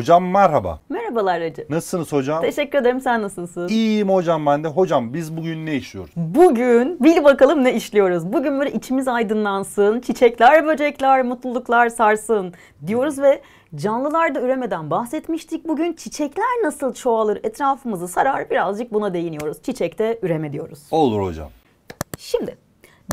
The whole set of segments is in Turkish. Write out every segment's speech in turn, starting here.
Hocam merhaba. Merhabalar hocam. Nasılsınız hocam? Teşekkür ederim. Sen nasılsın? İyiyim hocam ben de. Hocam biz bugün ne işliyoruz? Bugün bil bakalım ne işliyoruz. Bugün böyle içimiz aydınlansın, çiçekler, böcekler, mutluluklar sarsın diyoruz ve canlılarda üremeden bahsetmiştik. Bugün çiçekler nasıl çoğalır, etrafımızı sarar birazcık buna değiniyoruz. Çiçekte üreme diyoruz. Olur hocam. Şimdi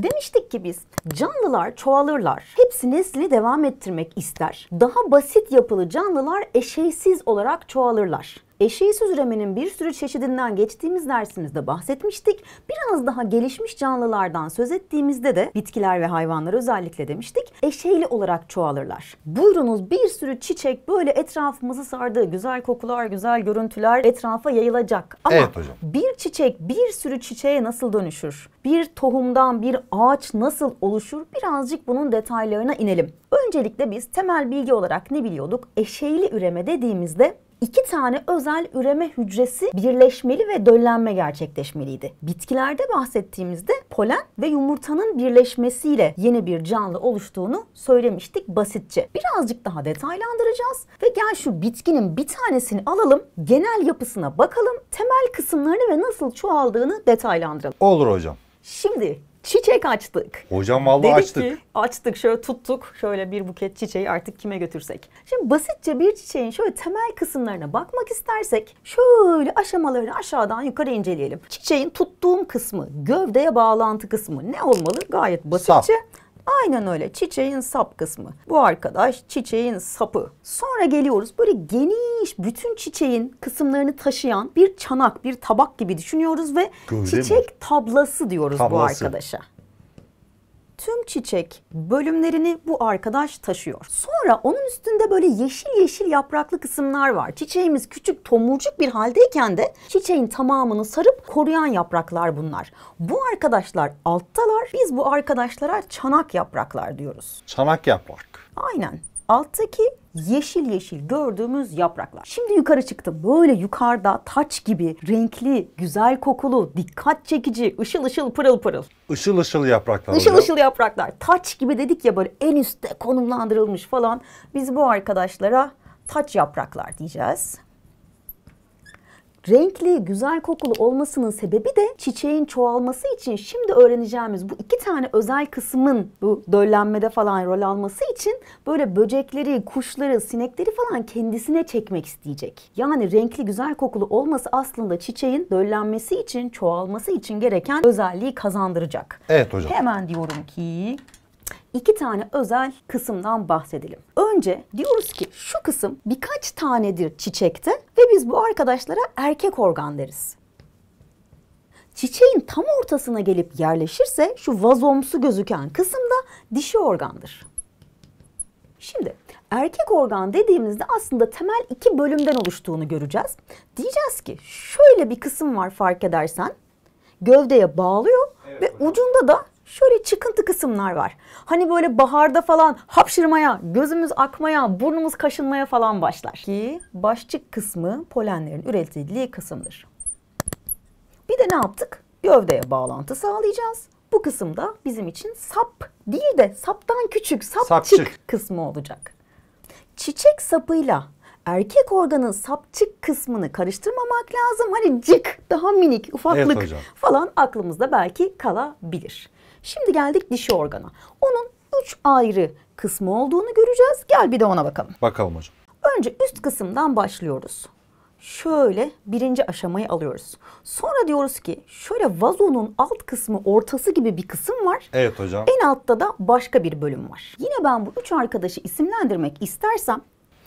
Demiştik ki biz canlılar çoğalırlar. Hepsi nesli devam ettirmek ister. Daha basit yapılı canlılar eşeysiz olarak çoğalırlar. Eşeği süzülemenin bir sürü çeşidinden geçtiğimiz dersimizde bahsetmiştik. Biraz daha gelişmiş canlılardan söz ettiğimizde de bitkiler ve hayvanlar özellikle demiştik. Eşeğli olarak çoğalırlar. Buyurunuz bir sürü çiçek böyle etrafımızı sardığı Güzel kokular, güzel görüntüler etrafa yayılacak. Ama evet hocam. bir çiçek bir sürü çiçeğe nasıl dönüşür? Bir tohumdan bir ağaç nasıl oluşur? Birazcık bunun detaylarına inelim. Öncelikle biz temel bilgi olarak ne biliyorduk? Eşeğli üreme dediğimizde iki tane özel üreme hücresi birleşmeli ve döllenme gerçekleşmeliydi. Bitkilerde bahsettiğimizde polen ve yumurtanın birleşmesiyle yeni bir canlı oluştuğunu söylemiştik basitçe. Birazcık daha detaylandıracağız ve gel şu bitkinin bir tanesini alalım, genel yapısına bakalım, temel kısımlarını ve nasıl çoğaldığını detaylandıralım. Olur hocam. Şimdi çiçek açtık. Hocam vallahi Dedik açtık. Ki, açtık şöyle tuttuk şöyle bir buket çiçeği artık kime götürsek. Şimdi basitçe bir çiçeğin şöyle temel kısımlarına bakmak istersek şöyle aşamalarını aşağıdan yukarı inceleyelim. Çiçeğin tuttuğum kısmı, gövdeye bağlantı kısmı ne olmalı? Gayet basitçe. Saf Aynen öyle. Çiçeğin sap kısmı. Bu arkadaş çiçeğin sapı. Sonra geliyoruz böyle geniş bütün çiçeğin kısımlarını taşıyan bir çanak, bir tabak gibi düşünüyoruz ve Gövde çiçek mi? tablası diyoruz tablası. bu arkadaşa tüm çiçek bölümlerini bu arkadaş taşıyor. Sonra onun üstünde böyle yeşil yeşil yapraklı kısımlar var. Çiçeğimiz küçük tomurcuk bir haldeyken de çiçeğin tamamını sarıp koruyan yapraklar bunlar. Bu arkadaşlar alttalar. Biz bu arkadaşlara çanak yapraklar diyoruz. Çanak yaprak. Aynen. Alttaki yeşil yeşil gördüğümüz yapraklar. Şimdi yukarı çıktım. Böyle yukarıda taç gibi renkli, güzel kokulu, dikkat çekici, ışıl ışıl pırıl pırıl. Işıl ışıl yapraklar. Işıl oluyor. ışıl yapraklar. Taç gibi dedik ya böyle en üstte konumlandırılmış falan. Biz bu arkadaşlara taç yapraklar diyeceğiz. Renkli, güzel kokulu olmasının sebebi de çiçeğin çoğalması için şimdi öğreneceğimiz bu iki tane özel kısmın bu döllenmede falan rol alması için böyle böcekleri, kuşları, sinekleri falan kendisine çekmek isteyecek. Yani renkli, güzel kokulu olması aslında çiçeğin döllenmesi için, çoğalması için gereken özelliği kazandıracak. Evet hocam. Hemen diyorum ki iki tane özel kısımdan bahsedelim. Önce diyoruz ki şu kısım birkaç tanedir çiçekte ve biz bu arkadaşlara erkek organ deriz. Çiçeğin tam ortasına gelip yerleşirse şu vazomsu gözüken kısım da dişi organdır. Şimdi erkek organ dediğimizde aslında temel iki bölümden oluştuğunu göreceğiz. Diyeceğiz ki şöyle bir kısım var fark edersen. Gövdeye bağlıyor evet, ve hocam. ucunda da şöyle çıkıntı kısımlar var. Hani böyle baharda falan hapşırmaya, gözümüz akmaya, burnumuz kaşınmaya falan başlar. Ki başçık kısmı polenlerin üretildiği kısımdır. Bir de ne yaptık? Gövdeye bağlantı sağlayacağız. Bu kısımda bizim için sap değil de saptan küçük sapçık, sapçık. kısmı olacak. Çiçek sapıyla erkek organın sapçık kısmını karıştırmamak lazım. Hani cık daha minik ufaklık evet falan aklımızda belki kalabilir. Şimdi geldik dişi organa. Onun üç ayrı kısmı olduğunu göreceğiz. Gel bir de ona bakalım. Bakalım hocam. Önce üst kısımdan başlıyoruz. Şöyle birinci aşamayı alıyoruz. Sonra diyoruz ki şöyle vazonun alt kısmı ortası gibi bir kısım var. Evet hocam. En altta da başka bir bölüm var. Yine ben bu üç arkadaşı isimlendirmek istersem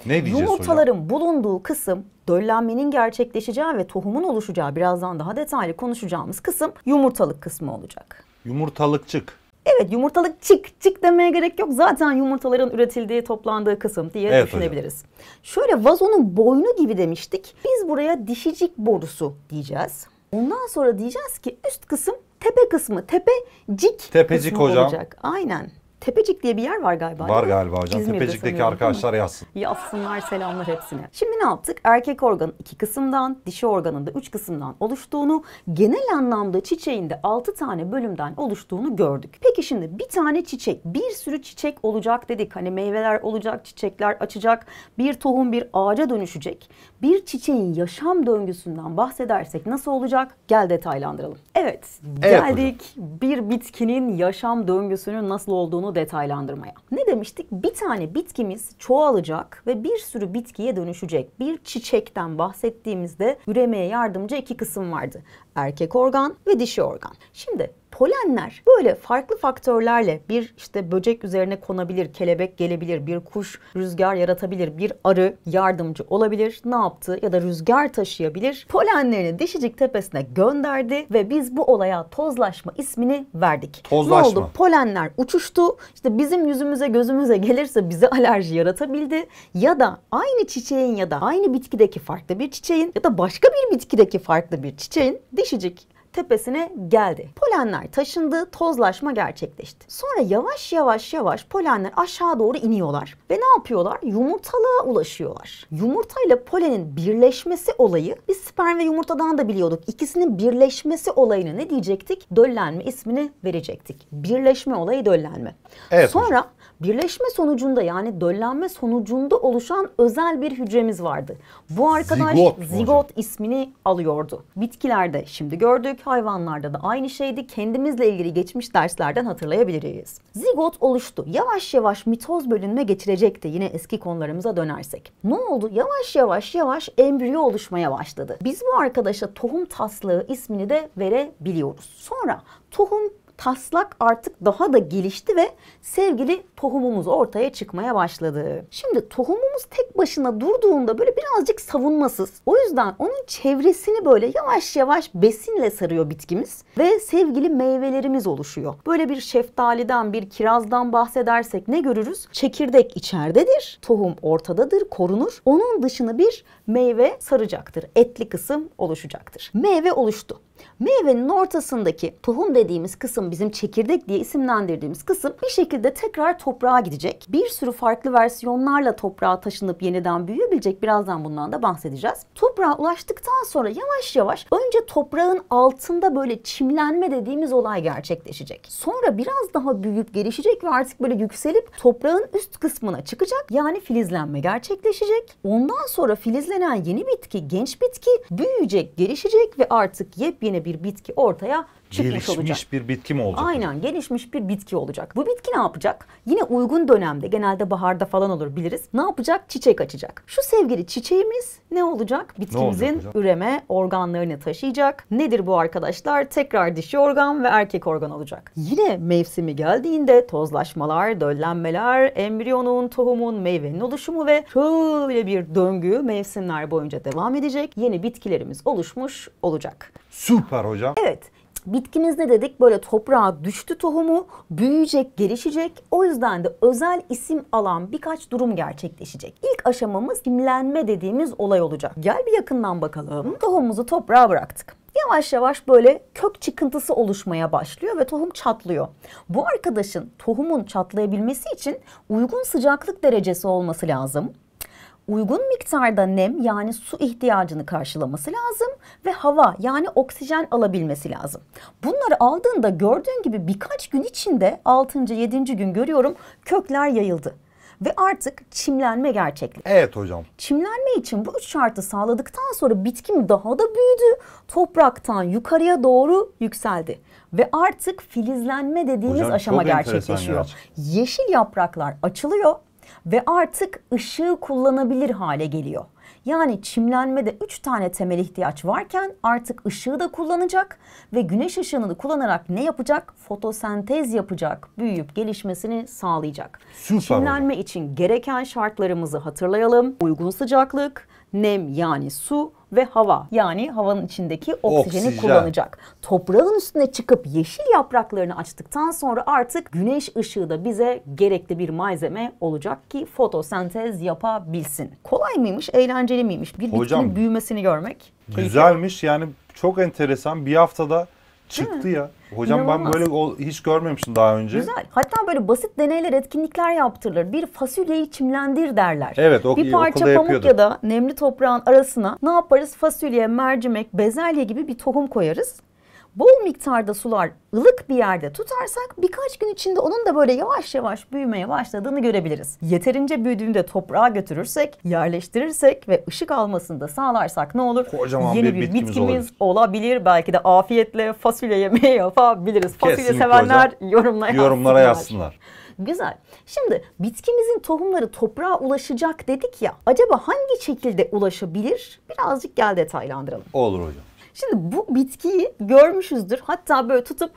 ne diyeceğiz Yumurtaların hocam? bulunduğu kısım döllenmenin gerçekleşeceği ve tohumun oluşacağı birazdan daha detaylı konuşacağımız kısım yumurtalık kısmı olacak. Yumurtalıkçık. Evet yumurtalık çık çık demeye gerek yok. Zaten yumurtaların üretildiği toplandığı kısım diye evet, düşünebiliriz. Hocam. Şöyle vazonun boynu gibi demiştik. Biz buraya dişicik borusu diyeceğiz. Ondan sonra diyeceğiz ki üst kısım tepe kısmı. Tepe cik Tepecik kısmı hocam. olacak. Aynen. Tepecik diye bir yer var galiba. Var galiba hocam. İzmir'de Tepecik'teki arkadaşlar yazsın. Yazsınlar selamlar hepsine. Şimdi ne yaptık? Erkek organın iki kısımdan, dişi organın da üç kısımdan oluştuğunu, genel anlamda çiçeğinde altı tane bölümden oluştuğunu gördük. Peki şimdi bir tane çiçek, bir sürü çiçek olacak dedik. Hani meyveler olacak, çiçekler açacak, bir tohum bir ağaca dönüşecek. Bir çiçeğin yaşam döngüsünden bahsedersek nasıl olacak? Gel detaylandıralım. Evet, geldik hocam. bir bitkinin yaşam döngüsünün nasıl olduğunu bunu detaylandırmaya. Ne demiştik? Bir tane bitkimiz çoğalacak ve bir sürü bitkiye dönüşecek. Bir çiçekten bahsettiğimizde üremeye yardımcı iki kısım vardı. Erkek organ ve dişi organ. Şimdi polenler böyle farklı faktörlerle bir işte böcek üzerine konabilir, kelebek gelebilir, bir kuş rüzgar yaratabilir, bir arı yardımcı olabilir. Ne yaptı? Ya da rüzgar taşıyabilir. Polenlerini dişicik tepesine gönderdi ve biz bu olaya tozlaşma ismini verdik. Tozlaşma. Ne oldu? Polenler uçuştu. İşte bizim yüzümüze gözümüze gelirse bize alerji yaratabildi. Ya da aynı çiçeğin ya da aynı bitkideki farklı bir çiçeğin ya da başka bir bitkideki farklı bir çiçeğin dişicik tepesine geldi. Polenler taşındı, tozlaşma gerçekleşti. Sonra yavaş yavaş yavaş polenler aşağı doğru iniyorlar ve ne yapıyorlar? Yumurtalığa ulaşıyorlar. Yumurtayla polenin birleşmesi olayı biz sperm ve yumurtadan da biliyorduk. İkisinin birleşmesi olayını ne diyecektik? Döllenme ismini verecektik. Birleşme olayı döllenme. Evet. Sonra birleşme sonucunda yani döllenme sonucunda oluşan özel bir hücremiz vardı. Bu arkadaş zigot, zigot ismini alıyordu. Bitkilerde şimdi gördük, türdeki hayvanlarda da aynı şeydi. Kendimizle ilgili geçmiş derslerden hatırlayabiliriz. Zigot oluştu. Yavaş yavaş mitoz bölünme geçirecekti yine eski konularımıza dönersek. Ne oldu? Yavaş yavaş yavaş embriyo oluşmaya başladı. Biz bu arkadaşa tohum taslığı ismini de verebiliyoruz. Sonra tohum taslak artık daha da gelişti ve sevgili tohumumuz ortaya çıkmaya başladı. Şimdi tohumumuz tek başına durduğunda böyle birazcık savunmasız. O yüzden onun çevresini böyle yavaş yavaş besinle sarıyor bitkimiz ve sevgili meyvelerimiz oluşuyor. Böyle bir şeftaliden, bir kirazdan bahsedersek ne görürüz? Çekirdek içeridedir, tohum ortadadır, korunur. Onun dışını bir meyve saracaktır. Etli kısım oluşacaktır. Meyve oluştu. Meyvenin ortasındaki tohum dediğimiz kısım bizim çekirdek diye isimlendirdiğimiz kısım bir şekilde tekrar toprağa gidecek. Bir sürü farklı versiyonlarla toprağa taşınıp yeniden büyüyebilecek. Birazdan bundan da bahsedeceğiz. Toprağa ulaştıktan sonra yavaş yavaş önce toprağın altında böyle çimlenme dediğimiz olay gerçekleşecek. Sonra biraz daha büyüyüp gelişecek ve artık böyle yükselip toprağın üst kısmına çıkacak. Yani filizlenme gerçekleşecek. Ondan sonra filizlenen yeni bitki, genç bitki büyüyecek, gelişecek ve artık yepyeni yine bir bitki ortaya çıkmış gelişmiş olacak. Gelişmiş bir bitki mi olacak? Aynen hocam? gelişmiş bir bitki olacak. Bu bitki ne yapacak? Yine uygun dönemde genelde baharda falan olur biliriz. Ne yapacak? Çiçek açacak. Şu sevgili çiçeğimiz ne olacak? Bitkimizin ne olacak üreme organlarını taşıyacak. Nedir bu arkadaşlar? Tekrar dişi organ ve erkek organ olacak. Yine mevsimi geldiğinde tozlaşmalar, döllenmeler, embriyonun, tohumun, meyvenin oluşumu ve şöyle bir döngü mevsimler boyunca devam edecek. Yeni bitkilerimiz oluşmuş olacak. Süper hocam. Evet. Bitkimiz ne dedik? Böyle toprağa düştü tohumu, büyüyecek, gelişecek. O yüzden de özel isim alan birkaç durum gerçekleşecek. İlk aşamamız kimlenme dediğimiz olay olacak. Gel bir yakından bakalım. Tohumumuzu toprağa bıraktık yavaş yavaş böyle kök çıkıntısı oluşmaya başlıyor ve tohum çatlıyor. Bu arkadaşın tohumun çatlayabilmesi için uygun sıcaklık derecesi olması lazım uygun miktarda nem yani su ihtiyacını karşılaması lazım ve hava yani oksijen alabilmesi lazım. Bunları aldığında gördüğün gibi birkaç gün içinde 6. 7. gün görüyorum kökler yayıldı ve artık çimlenme gerçekleşti. Evet hocam. Çimlenme için bu üç şartı sağladıktan sonra bitkim daha da büyüdü. Topraktan yukarıya doğru yükseldi. Ve artık filizlenme dediğimiz hocam, aşama gerçekleşiyor. Gerçek. Yeşil yapraklar açılıyor ve artık ışığı kullanabilir hale geliyor. Yani çimlenmede 3 tane temel ihtiyaç varken artık ışığı da kullanacak ve güneş ışığını da kullanarak ne yapacak? Fotosentez yapacak, büyüyüp gelişmesini sağlayacak. Süper Çimlenme için gereken şartlarımızı hatırlayalım. Uygun sıcaklık, nem yani su, ve hava yani havanın içindeki oksijeni Oksijen. kullanacak. Toprağın üstüne çıkıp yeşil yapraklarını açtıktan sonra artık güneş ışığı da bize gerekli bir malzeme olacak ki fotosentez yapabilsin. Kolay mıymış, eğlenceli miymiş? Bir bitkinin büyümesini görmek. Keyifli. Güzelmiş yani çok enteresan bir haftada Çıktı ya. Hocam İnanılmaz. ben böyle hiç görmemiştim daha önce. Güzel. Hatta böyle basit deneyler, etkinlikler yaptırılır. Bir fasulyeyi çimlendir derler. Evet, o, bir parça pamuk yapıyordu. ya da nemli toprağın arasına ne yaparız? Fasulye, mercimek, bezelye gibi bir tohum koyarız bol miktarda sular ılık bir yerde tutarsak birkaç gün içinde onun da böyle yavaş yavaş büyümeye başladığını görebiliriz. Yeterince büyüdüğünde toprağa götürürsek, yerleştirirsek ve ışık almasını da sağlarsak ne olur? Kocaman Yeni bir, bir bitkimiz, olabilir. olabilir. Belki de afiyetle fasulye yemeği yapabiliriz. Fasulye Kesinlikle sevenler hocam. yorumlara yazsınlar. Yorumlara yazsınlar. Güzel. Şimdi bitkimizin tohumları toprağa ulaşacak dedik ya. Acaba hangi şekilde ulaşabilir? Birazcık gel detaylandıralım. Olur hocam. Şimdi bu bitkiyi görmüşüzdür. Hatta böyle tutup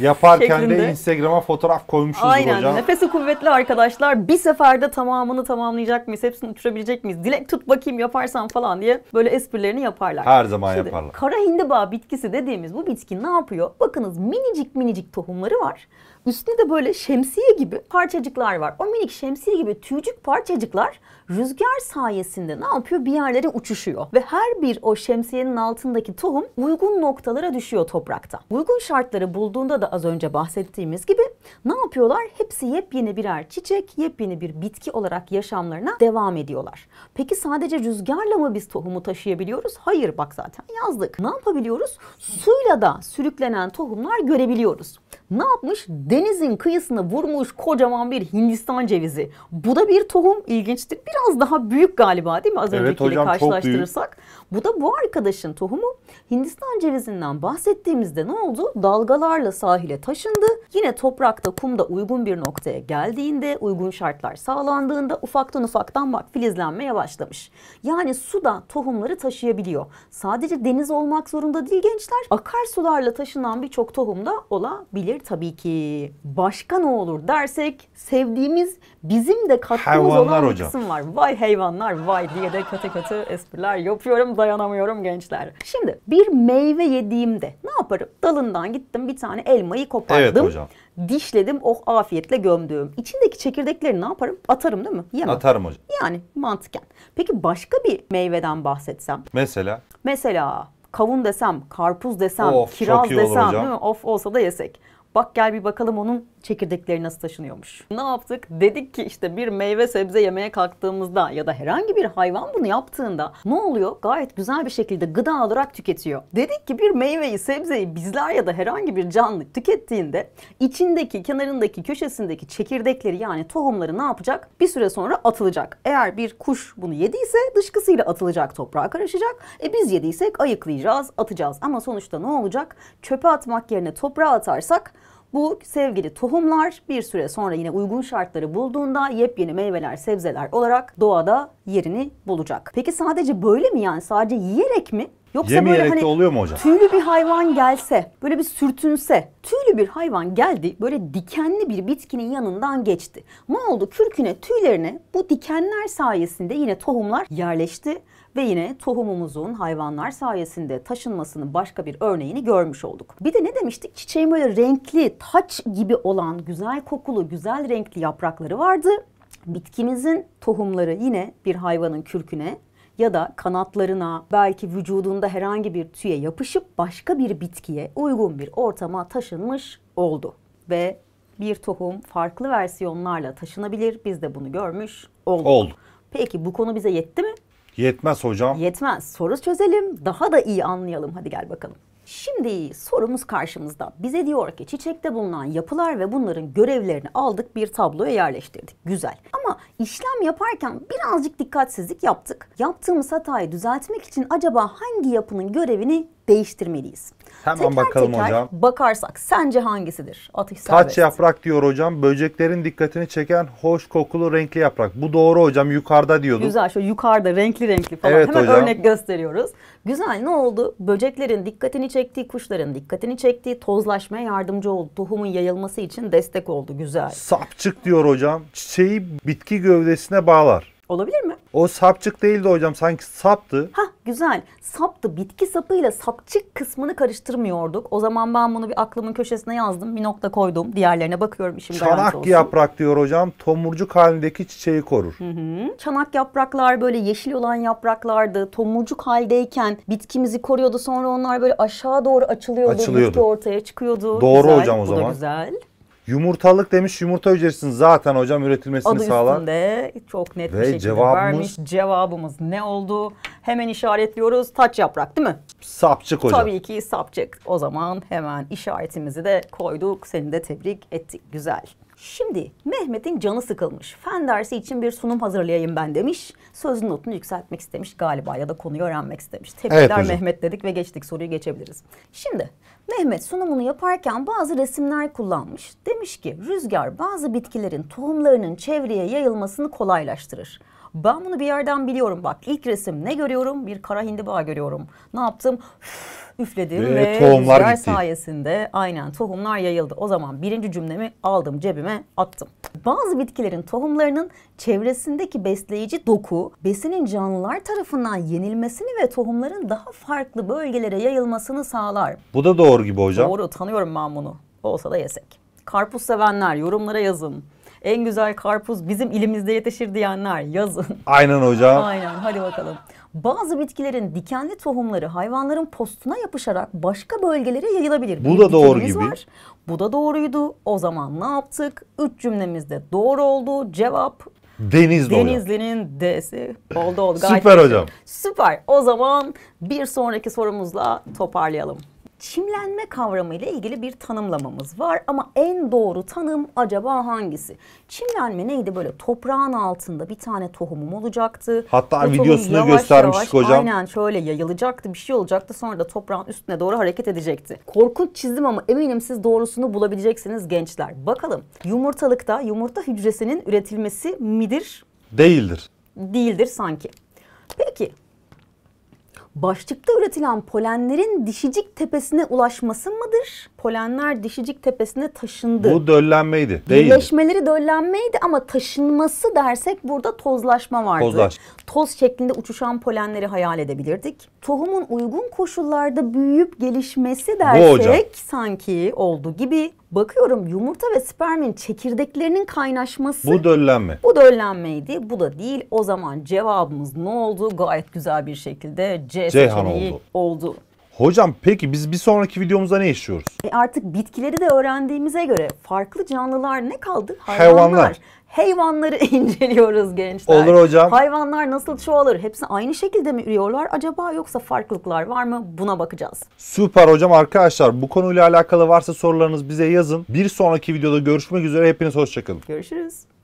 Yaparken şeklinde. de Instagram'a fotoğraf koymuşuzdur Aynen. hocam. Aynen. Nefesi kuvvetli arkadaşlar. Bir seferde tamamını tamamlayacak mıyız? Hepsini uçurabilecek miyiz? Dilek tut bakayım yaparsan falan diye böyle esprilerini yaparlar. Her zaman Şimdi, yaparlar. Kara hindiba bitkisi dediğimiz bu bitki ne yapıyor? Bakınız minicik minicik tohumları var. Üstünde de böyle şemsiye gibi parçacıklar var. O minik şemsiye gibi tüycük parçacıklar rüzgar sayesinde ne yapıyor? Bir yerlere uçuşuyor. Ve her bir o şemsiyenin altındaki tohum uygun noktalara düşüyor toprakta. Uygun şartları bulduğunda da az önce bahsettiğimiz gibi ne yapıyorlar? Hepsi yepyeni birer çiçek, yepyeni bir bitki olarak yaşamlarına devam ediyorlar. Peki sadece rüzgarla mı biz tohumu taşıyabiliyoruz? Hayır bak zaten yazdık. Ne yapabiliyoruz? Suyla da sürüklenen tohumlar görebiliyoruz. Ne yapmış? De denizin kıyısına vurmuş kocaman bir Hindistan cevizi. Bu da bir tohum ilginçtir. Biraz daha büyük galiba değil mi az evet, öncekiyle hocam, karşılaştırırsak? Bu da bu arkadaşın tohumu Hindistan cevizinden bahsettiğimizde ne oldu? Dalgalarla sahile taşındı. Yine toprakta kumda uygun bir noktaya geldiğinde uygun şartlar sağlandığında ufaktan ufaktan bak filizlenmeye başlamış. Yani su da tohumları taşıyabiliyor. Sadece deniz olmak zorunda değil gençler. Akarsularla taşınan birçok tohum da olabilir tabii ki. Başka ne olur dersek sevdiğimiz bizim de katkımız hayvanlar olan bir hocam. kısım var. Vay hayvanlar vay diye de kötü kötü espriler yapıyorum dayanamıyorum gençler. Şimdi bir meyve yediğimde ne yaparım? Dalından gittim bir tane elmayı kopardım. Evet hocam. Dişledim oh afiyetle gömdüğüm. İçindeki çekirdekleri ne yaparım? Atarım değil mi? Yemem. Atarım hocam. Yani mantıken. Peki başka bir meyveden bahsetsem? Mesela? Mesela kavun desem, karpuz desem, of, kiraz desem hocam. değil mi? Of olsa da yesek. Bak gel bir bakalım onun çekirdekleri nasıl taşınıyormuş. Ne yaptık? Dedik ki işte bir meyve sebze yemeye kalktığımızda ya da herhangi bir hayvan bunu yaptığında ne oluyor? Gayet güzel bir şekilde gıda olarak tüketiyor. Dedik ki bir meyveyi sebzeyi bizler ya da herhangi bir canlı tükettiğinde içindeki kenarındaki köşesindeki çekirdekleri yani tohumları ne yapacak? Bir süre sonra atılacak. Eğer bir kuş bunu yediyse dışkısıyla atılacak toprağa karışacak. E biz yediysek ayıklayacağız atacağız ama sonuçta ne olacak? Çöpe atmak yerine toprağa atarsak bu sevgili tohumlar bir süre sonra yine uygun şartları bulduğunda yepyeni meyveler, sebzeler olarak doğada yerini bulacak. Peki sadece böyle mi yani sadece yiyerek mi Yoksa Yemeyerek böyle hani de oluyor mu hocam? Tüylü bir hayvan gelse, böyle bir sürtünse, tüylü bir hayvan geldi, böyle dikenli bir bitkinin yanından geçti. Ne oldu? Kürküne, tüylerine bu dikenler sayesinde yine tohumlar yerleşti ve yine tohumumuzun hayvanlar sayesinde taşınmasının başka bir örneğini görmüş olduk. Bir de ne demiştik? Çiçeğin böyle renkli, taç gibi olan güzel kokulu, güzel renkli yaprakları vardı bitkimizin tohumları yine bir hayvanın kürküne, ya da kanatlarına belki vücudunda herhangi bir tüye yapışıp başka bir bitkiye uygun bir ortama taşınmış oldu. Ve bir tohum farklı versiyonlarla taşınabilir. Biz de bunu görmüş olduk. Oldu. Peki bu konu bize yetti mi? Yetmez hocam. Yetmez. Soru çözelim, daha da iyi anlayalım. Hadi gel bakalım. Şimdi sorumuz karşımızda. Bize diyor ki çiçekte bulunan yapılar ve bunların görevlerini aldık bir tabloya yerleştirdik. Güzel. Ama işlem yaparken birazcık dikkatsizlik yaptık. Yaptığımız hatayı düzeltmek için acaba hangi yapının görevini değiştirmeliyiz. Hemen teker bakalım teker hocam. Bakarsak sence hangisidir? Ateş serbest. yaprak diyor hocam. Böceklerin dikkatini çeken hoş kokulu renkli yaprak. Bu doğru hocam. Yukarıda diyorduk. Güzel. şu yukarıda renkli renkli falan. Evet, Hemen hocam. örnek gösteriyoruz. Güzel. Ne oldu? Böceklerin dikkatini çektiği, kuşların dikkatini çektiği, tozlaşmaya yardımcı oldu. Tohumun yayılması için destek oldu. Güzel. Sapçık diyor hocam. Çiçeği bitki gövdesine bağlar. Olabilir mi? O sapçık değildi hocam sanki saptı. Ha güzel. Saptı. Bitki sapıyla sapçık kısmını karıştırmıyorduk. O zaman ben bunu bir aklımın köşesine yazdım. Bir nokta koydum. Diğerlerine bakıyorum işim Çanak olsun. yaprak diyor hocam. Tomurcuk halindeki çiçeği korur. Hı hı. Çanak yapraklar böyle yeşil olan yapraklardı. Tomurcuk haldeyken bitkimizi koruyordu. Sonra onlar böyle aşağı doğru açılıyordu. Açılıyordu. Bitki ortaya çıkıyordu. Doğru güzel. hocam o Bu zaman. Bu da güzel. Yumurtalık demiş yumurta hücresinin zaten hocam üretilmesini Adı sağlar. Adı üstünde çok net Ve bir şekilde cevabımız... vermiş. Cevabımız ne oldu? Hemen işaretliyoruz. Taç yaprak değil mi? Sapçık hocam. Tabii ki sapçık. O zaman hemen işaretimizi de koyduk. Seni de tebrik ettik. Güzel. Şimdi Mehmet'in canı sıkılmış. Fen dersi için bir sunum hazırlayayım ben demiş. Sözün notunu yükseltmek istemiş galiba ya da konuyu öğrenmek istemiş. Tebrikler evet, Mehmet dedik ve geçtik soruyu geçebiliriz. Şimdi Mehmet sunumunu yaparken bazı resimler kullanmış. Demiş ki rüzgar bazı bitkilerin tohumlarının çevreye yayılmasını kolaylaştırır. Ben bunu bir yerden biliyorum bak. ilk resim ne görüyorum? Bir kara hindiba görüyorum. Ne yaptım? üfledim ve, ve tohumlar gitti. sayesinde aynen tohumlar yayıldı. O zaman birinci cümlemi aldım cebime attım. Bazı bitkilerin tohumlarının çevresindeki besleyici doku besinin canlılar tarafından yenilmesini ve tohumların daha farklı bölgelere yayılmasını sağlar. Bu da doğru gibi hocam. Doğru tanıyorum ben bunu. Olsa da yesek. Karpuz sevenler yorumlara yazın. En güzel karpuz bizim ilimizde yetişir diyenler yazın. Aynen hocam. Aynen hadi bakalım. Bazı bitkilerin dikenli tohumları hayvanların postuna yapışarak başka bölgelere yayılabilir. Bu da doğru gibi. Var. Bu da doğruydu. O zaman ne yaptık? Üç cümlemizde doğru oldu. Cevap Denizli Denizli'nin hocam. D'si oldu oldu. Gayet Süper hocam. Süper. O zaman bir sonraki sorumuzla toparlayalım çimlenme kavramı ile ilgili bir tanımlamamız var ama en doğru tanım acaba hangisi? Çimlenme neydi böyle toprağın altında bir tane tohumum olacaktı. Hatta o videosunda yavaş göstermiştik yavaş, hocam. Aynen şöyle yayılacaktı bir şey olacaktı sonra da toprağın üstüne doğru hareket edecekti. Korkunç çizdim ama eminim siz doğrusunu bulabileceksiniz gençler. Bakalım yumurtalıkta yumurta hücresinin üretilmesi midir? Değildir. Değildir sanki. Peki başlıkta üretilen polenlerin dişicik tepesine ulaşması mıdır? Polenler dişicik tepesine taşındı. Bu döllenmeydi. Birleşmeleri döllenmeydi ama taşınması dersek burada tozlaşma vardı. Tozlaş. Toz şeklinde uçuşan polenleri hayal edebilirdik tohumun uygun koşullarda büyüyüp gelişmesi dersek sanki oldu gibi bakıyorum yumurta ve spermin çekirdeklerinin kaynaşması. Bu döllenme. Bu döllenmeydi. Bu da değil. O zaman cevabımız ne oldu? Gayet güzel bir şekilde C Ceyhan oldu. oldu. Hocam peki biz bir sonraki videomuzda ne yaşıyoruz? E artık bitkileri de öğrendiğimize göre farklı canlılar ne kaldı? Hayvanlar. Hayvanlar. Hayvanları inceliyoruz gençler. Olur hocam. Hayvanlar nasıl çoğalır? Hepsi aynı şekilde mi ürüyorlar acaba yoksa farklılıklar var mı? Buna bakacağız. Süper hocam arkadaşlar bu konuyla alakalı varsa sorularınız bize yazın. Bir sonraki videoda görüşmek üzere hepiniz hoşçakalın. Görüşürüz.